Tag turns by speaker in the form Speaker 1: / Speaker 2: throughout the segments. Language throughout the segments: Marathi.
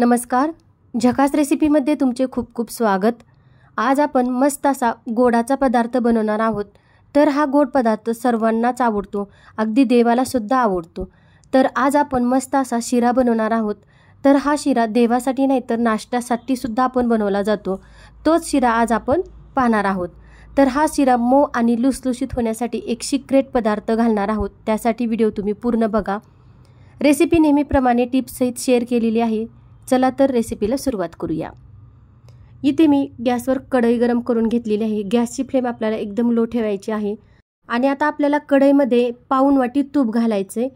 Speaker 1: नमस्कार झकास रेसिपीमध्ये तुमचे खूप खूप स्वागत आज आपण मस्त असा गोडाचा पदार्थ बनवणार आहोत तर हा गोड पदार्थ सर्वांनाच आवडतो अगदी देवालासुद्धा आवडतो तर आज आपण मस्त असा शिरा बनवणार आहोत तर हा शिरा देवासाठी नाही तर नाश्त्यासाठी सुद्धा आपण बनवला जातो तोच शिरा आज आपण पाहणार आहोत तर हा शिरा मो आणि लुसलुशीत होण्यासाठी एक सिक्रेट पदार्थ घालणार आहोत त्यासाठी व्हिडिओ तुम्ही पूर्ण बघा रेसिपी नेहमीप्रमाणे टिप्ससहित शेअर केलेली आहे चला तर रेसिपीला सुरुवात करूया इथे मी गॅसवर कढई गरम करून घेतलेली आहे गॅसची फ्लेम आपल्याला एकदम लो ठेवायची आहे आणि आता आपल्याला कढईमध्ये पाऊन वाटी तूप घालायचे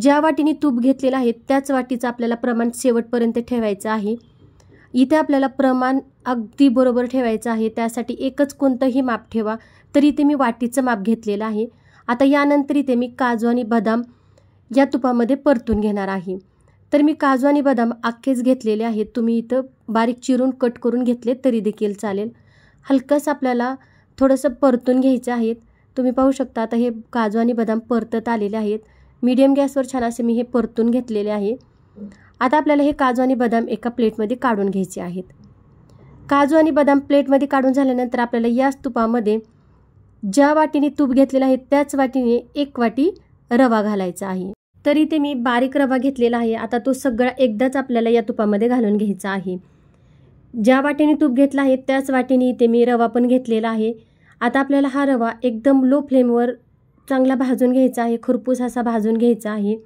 Speaker 1: ज्या वाटीने तूप घेतलेलं आहे त्याच वाटीचं आपल्याला प्रमाण शेवटपर्यंत ठेवायचं आहे इथे आपल्याला प्रमाण अगदी बरोबर ठेवायचं आहे त्यासाठी एकच कोणतंही माप ठेवा तर इथे मी वाटीचं माप घेतलेलं आहे आता यानंतर इथे मी काजू आणि बदाम या तुपामध्ये परतून घेणार आहे तर मी काजू आणि बदाम अख्खेच घेतलेले आहेत तुम्ही इथं बारीक चिरून कट करून घेतले तरी देखील चालेल हलकंच आपल्याला थोडंसं परतून घ्यायचं आहेत तुम्ही पाहू शकता आता हे काजू आणि बदाम परतत आलेले आहेत मीडियम गॅसवर छान असे मी हे परतून घेतलेले आहे आता आपल्याला हे काजू आणि बदाम एका प्लेटमध्ये काढून घ्यायचे आहेत काजू आणि बदाम प्लेटमध्ये काढून झाल्यानंतर आपल्याला याच तुपामध्ये ज्या वाटीने तूप घेतलेलं आहे त्याच वाटीने एक वाटी रवा घालायचा आहे तरी ते मी बारीक रवा घेतलेला आहे आता तो सगळा एकदाच आपल्याला या तुपामध्ये घालून घ्यायचा आहे ज्या वाटेने तूप घेतला आहे त्याच वाटेने इथे मी रवा पण घेतलेला आहे आता आपल्याला हा रवा एकदम लो फ्लेमवर चांगला भाजून घ्यायचा आहे खुरपूस असा भाजून घ्यायचा आहे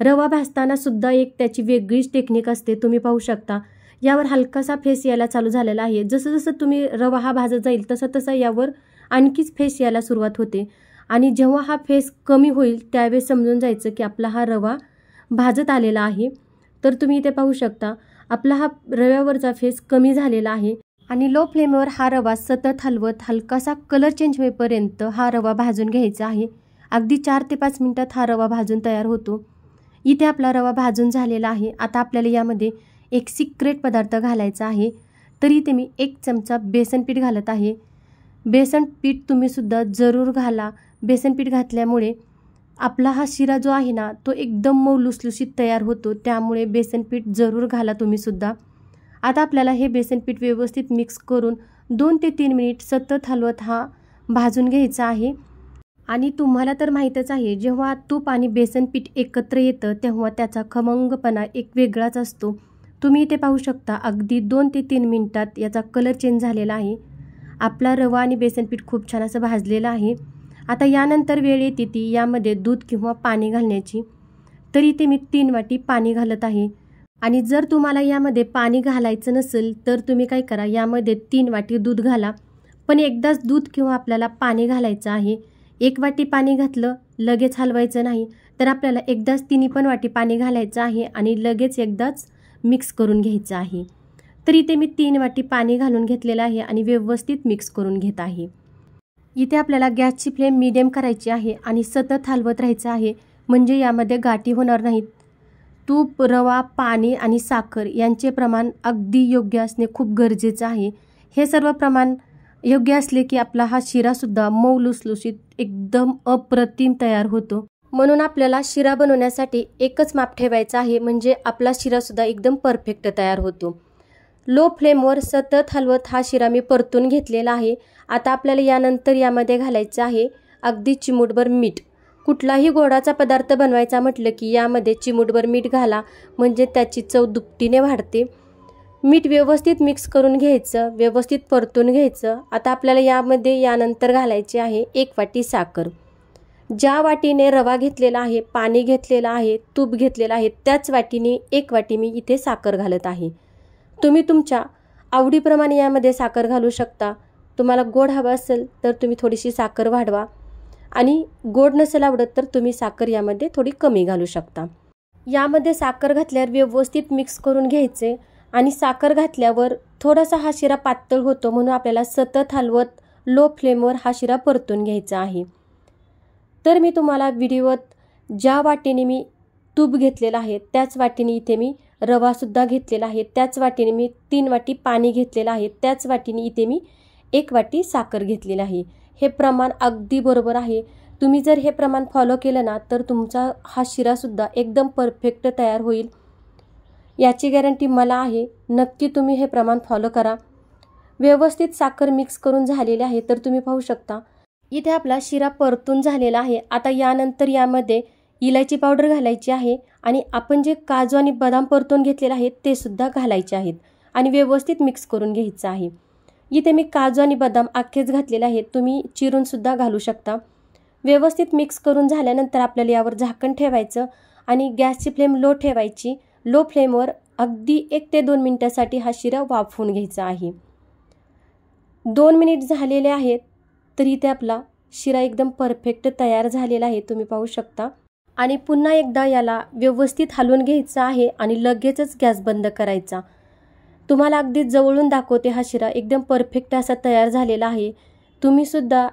Speaker 1: रवा भाजताना सुद्धा एक त्याची वेगळीच टेक्निक असते तुम्ही पाहू शकता यावर हलकासा फेस यायला चालू झालेला आहे जसं जसं तुम्ही रवा हा भाजत जाईल तसं तसं यावर आणखीच फेस यायला सुरुवात होते आणि जेव्हा हा फेस कमी होईल त्यावेळेस समजून जायचं की आपला हा रवा भाजत आलेला आहे तर तुम्ही इथे पाहू शकता आपला हा रव्यावरचा फेस कमी झालेला आहे आणि लो फ्लेमवर हा रवा सतत हलवत हलकासा कलर चेंज होईपर्यंत हा रवा भाजून घ्यायचा आहे अगदी चार ते पाच मिनटात हा रवा भाजून तयार होतो इथे आपला रवा भाजून झालेला आहे आता आपल्याला यामध्ये एक सिक्रेट पदार्थ घालायचा आहे तरी इथे मी एक चमचा बेसन पीठ घालत आहे बेसन पीठ तुम्हीसुद्धा जरूर घाला बेसनपीठ घातल्यामुळे आपला हा शिरा जो आहे ना तो एकदम मऊ लुसलुशीत तयार होतो त्यामुळे बेसनपीठ जरूर घाला तुम्हीसुद्धा आता आपल्याला हे बेसनपीठ व्यवस्थित मिक्स करून दोन ते तीन मिनिट सतत हलवत हा भाजून घ्यायचा आहे आणि तुम्हाला तर माहीतच आहे जेव्हा तूप आणि बेसनपीठ एकत्र येतं तेव्हा त्याचा खमंगपणा एक वेगळाच असतो तुम्ही इथे पाहू शकता अगदी दोन ते तीन मिनिटात याचा कलर चेंज झालेला आहे आपला रवा आणि बेसनपीठ खूप छान असं भाजलेलं आहे आता यानंतर वेळ येते ती यामध्ये दूध किंवा पाणी घालण्याची तरी इथे मी तीन वाटी पाणी घालत आहे आणि जर तुम्हाला यामध्ये पाणी घालायचं नसेल तर तुम्ही काय करा यामध्ये तीन वाटी दूध घाला पण एकदाच दूध किंवा आपल्याला पाणी घालायचं आहे एक वाटी पाणी घातलं लगेच हलवायचं नाही तर आपल्याला एकदाच तिन्ही पण वाटी पाणी घालायचं आहे आणि लगेच एकदाच मिक्स करून घ्यायचं आहे तरी इथे मी तीन वाटी पाणी घालून घेतलेलं आहे आणि व्यवस्थित मिक्स करून घेत आहे इथे आपल्याला गॅसची फ्लेम मीडियम करायची आहे आणि सतत हलवत राहायचं आहे म्हणजे यामध्ये गाठी होणार नाहीत तूप रवा पाणी आणि साखर यांचे प्रमाण अगदी योग्य असणे खूप गरजेचं आहे हे सर्व प्रमाण योग्य असले की आपला हा शिरासुद्धा मऊ लुसलुसीत एकदम अप्रतिम तयार होतो म्हणून आपल्याला शिरा बनवण्यासाठी एकच माप ठेवायचं आहे म्हणजे आपला शिरासुद्धा एकदम परफेक्ट तयार होतो लो फ्लेमवर सतत हलवत हा शिरा मी परतून घेतलेला आहे आता आपल्याला यानंतर यामध्ये घालायचं आहे अगदी चिमूटभर मीठ कुठलाही गोडाचा पदार्थ बनवायचा म्हटलं की यामध्ये चिमूटभर मीठ घाला म्हणजे त्याची चव दुपटीने वाढते मीठ व्यवस्थित मिक्स करून घ्यायचं व्यवस्थित परतून घ्यायचं आता आपल्याला यामध्ये यानंतर घालायची आहे एक वाटी साखर ज्या वाटीने रवा घेतलेला आहे पाणी घेतलेलं आहे तूप घेतलेला आहे त्याच वाटीने एक वाटी मी इथे साखर घालत आहे तुम्ही तुमच्या आवडीप्रमाणे यामध्ये साखर घालू शकता तुम्हाला गोड हवं असेल तर तुम्ही थोडीशी साखर वाढवा आणि गोड नसेल आवडत तर तुम्ही साखर यामध्ये थोडी कमी घालू शकता यामध्ये साखर घातल्यावर व्यवस्थित मिक्स करून घ्यायचे आणि साखर घातल्यावर थोडासा हा शिरा पातळ होतो म्हणून आपल्याला सतत हलवत लो फ्लेमवर हा शिरा परतून घ्यायचा आहे तर मी तुम्हाला व्हिडिओत ज्या वाटीने मी तूप घेतलेला आहे त्याच वाटेने इथे मी रवासुद्धा घेतलेला आहे त्याच वाटीने मी तीन वाटी पाणी घेतलेलं आहे त्याच वाटीने इथे मी एक वाटी साखर घेतलेली आहे हे प्रमाण अगदी बरोबर आहे तुम्ही जर हे प्रमाण फॉलो केलं ना तर तुमचा हा शिरासुद्धा एकदम परफेक्ट तयार होईल याची गॅरंटी मला आहे नक्की तुम्ही हे प्रमाण फॉलो करा व्यवस्थित साखर मिक्स करून झालेली आहे तर तुम्ही पाहू शकता इथे आपला शिरा परतून झालेला आहे आता यानंतर यामध्ये इलायची पावडर घालायची आहे आणि आपण जे काजू आणि बदाम परतून घेतलेले आहेत ते सुद्धा घालायचे आहेत आणि व्यवस्थित मिक्स करून घ्यायचं आहे इथे मी काजू आणि बदाम अख्खेच घातलेले आहेत तुम्ही चिरूनसुद्धा घालू शकता व्यवस्थित मिक्स करून झाल्यानंतर आपल्याला यावर झाकण ठेवायचं आणि गॅसची फ्लेम लो ठेवायची लो फ्लेमवर अगदी एक ते दोन मिनटासाठी हा शिरा वाफवून घ्यायचा आहे दोन मिनिट झालेले आहेत तरी ते आपला शिरा एकदम परफेक्ट तयार झालेला आहे तुम्ही पाहू शकता आणि पुन्हा एकदा याला व्यवस्थित हलवून घ्यायचा आहे आणि लगेचच गॅस बंद करायचा तुम्हाला अगदी जवळून दाखवते हा शिरा एकदम परफेक्ट असा तयार झालेला आहे तुम्हीसुद्धा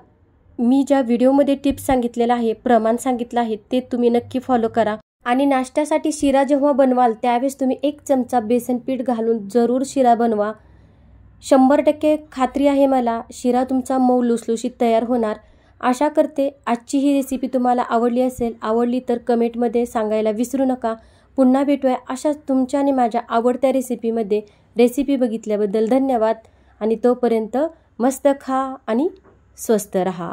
Speaker 1: मी ज्या व्हिडिओमध्ये टिप्स सांगितलेला आहे प्रमाण सांगितलं आहे ते तुम्ही नक्की फॉलो करा आणि नाश्त्यासाठी शिरा जेव्हा बनवाल त्यावेळेस तुम्ही एक चमचा बेसन पीठ घालून जरूर शिरा बनवा शंभर टक्के खात्री आहे मला शिरा तुमचा मऊ लुसलुशीत तयार होणार आशा करते आजची ही रेसिपी तुम्हाला आवडली असेल आवडली तर कमेंटमध्ये सांगायला विसरू नका पुन्हा भेटूया अशाच तुमच्या आणि माझ्या आवडत्या रेसिपीमध्ये रेसिपी बघितल्याबद्दल धन्यवाद आणि तोपर्यंत मस्त खा आणि स्वस्त रहा